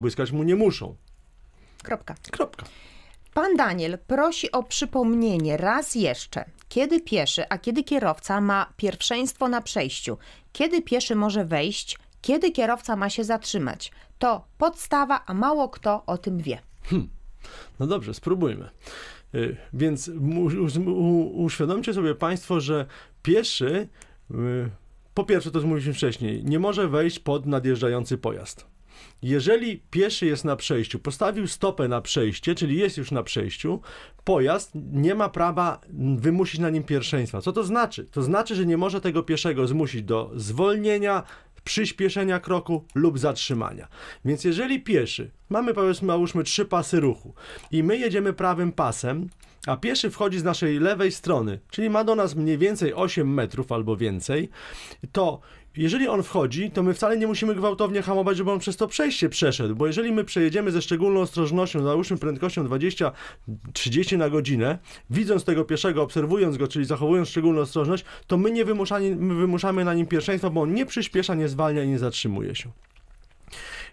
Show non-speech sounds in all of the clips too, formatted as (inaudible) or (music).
Błyskać mu nie muszą. Kropka. Kropka. Pan Daniel prosi o przypomnienie raz jeszcze, kiedy pieszy, a kiedy kierowca ma pierwszeństwo na przejściu, kiedy pieszy może wejść, kiedy kierowca ma się zatrzymać. To podstawa, a mało kto o tym wie. Hmm. No dobrze, spróbujmy. Y, więc uświadomcie sobie Państwo, że pieszy, y, po pierwsze to co mówiliśmy wcześniej, nie może wejść pod nadjeżdżający pojazd jeżeli pieszy jest na przejściu, postawił stopę na przejście, czyli jest już na przejściu, pojazd nie ma prawa wymusić na nim pierwszeństwa. Co to znaczy? To znaczy, że nie może tego pieszego zmusić do zwolnienia, przyspieszenia kroku lub zatrzymania. Więc jeżeli pieszy, mamy powiedzmy, załóżmy trzy pasy ruchu i my jedziemy prawym pasem, a pieszy wchodzi z naszej lewej strony, czyli ma do nas mniej więcej 8 metrów albo więcej, to jeżeli on wchodzi, to my wcale nie musimy gwałtownie hamować, żeby on przez to przejście przeszedł, bo jeżeli my przejedziemy ze szczególną ostrożnością, załóżmy prędkością 20-30 na godzinę, widząc tego pieszego, obserwując go, czyli zachowując szczególną ostrożność, to my nie wymuszamy, my wymuszamy na nim pierwszeństwa, bo on nie przyspiesza, nie zwalnia i nie zatrzymuje się.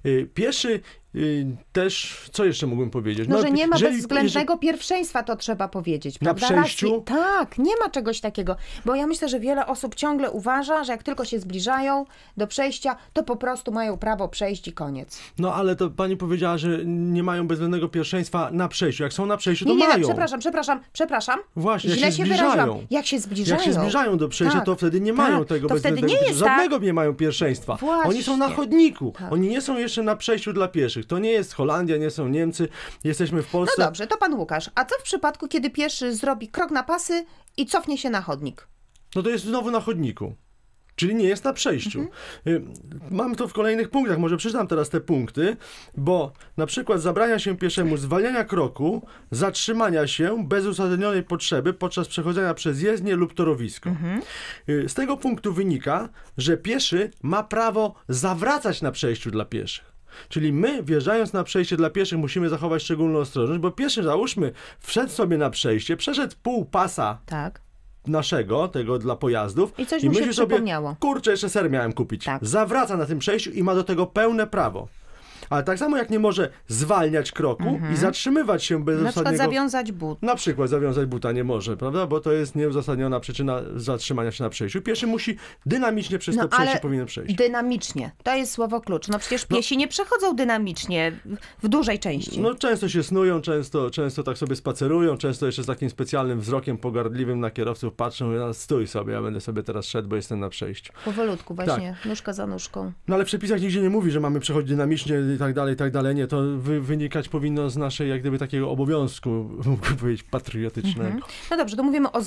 Y, pieszy y, też, co jeszcze mógłbym powiedzieć? No, no że nie ma jeżeli, bezwzględnego jeżeli... pierwszeństwa, to trzeba powiedzieć. Prawda? Na przejściu? Tak, nie ma czegoś takiego, bo ja myślę, że wiele osób ciągle uważa, że jak tylko się zbliżają do przejścia, to po prostu mają prawo przejść i koniec. No ale to pani powiedziała, że nie mają bezwzględnego pierwszeństwa na przejściu. Jak są na przejściu, to nie, nie, mają. Nie, przepraszam, przepraszam, przepraszam. Właśnie, Źle się, się wyraziłam. Jak się zbliżają. Jak się zbliżają do przejścia, tak, tak. to wtedy nie tak, mają tego to bezwzględnego. Wtedy nie jest Żadnego tak. nie mają pierwszeństwa. Właśnie. Oni są na chodniku. Tak. Oni nie są jeszcze na przejściu dla pieszych. To nie jest Holandia, nie są Niemcy, jesteśmy w Polsce. No dobrze, to pan Łukasz. A co w przypadku, kiedy pieszy zrobi krok na pasy i cofnie się na chodnik? No to jest znowu na chodniku czyli nie jest na przejściu. Mhm. Mam to w kolejnych punktach, może przeczytam teraz te punkty, bo na przykład zabrania się pieszemu zwalniania kroku, zatrzymania się bez uzasadnionej potrzeby podczas przechodzenia przez jezdnię lub torowisko. Mhm. Y, z tego punktu wynika, że pieszy ma prawo zawracać na przejściu dla pieszych. Czyli my, wjeżdżając na przejście dla pieszych, musimy zachować szczególną ostrożność, bo pieszy, załóżmy, wszedł sobie na przejście, przeszedł pół pasa tak naszego, tego dla pojazdów. I coś I się sobie, przypomniało. Kurczę, jeszcze ser miałem kupić. Tak. Zawraca na tym przejściu i ma do tego pełne prawo. Ale tak samo jak nie może zwalniać kroku i mhm. zatrzymywać się bez Na przykład zawiązać but. Na przykład zawiązać buta nie może, prawda? Bo to jest nieuzasadniona przyczyna zatrzymania się na przejściu. Pieszy musi dynamicznie przez no, to przejście powinien przejść. Dynamicznie. To jest słowo klucz. No przecież no. piesi no, nie przechodzą dynamicznie w dużej części. No często się snują, często, często tak sobie spacerują, często jeszcze z takim specjalnym wzrokiem pogardliwym na kierowców patrzą i stój sobie, ja będę sobie teraz szedł, bo jestem na przejściu. Powolutku tak. właśnie, tak. nóżka za nóżką. No ale w przepisach nigdzie nie mówi, że mamy przechodzić dynamicznie i tak dalej, i tak dalej. Nie, to wy, wynikać powinno z naszej jak gdyby takiego obowiązku, (laughs) mógłbym powiedzieć, patriotycznego. Mhm. No dobrze, to mówimy o,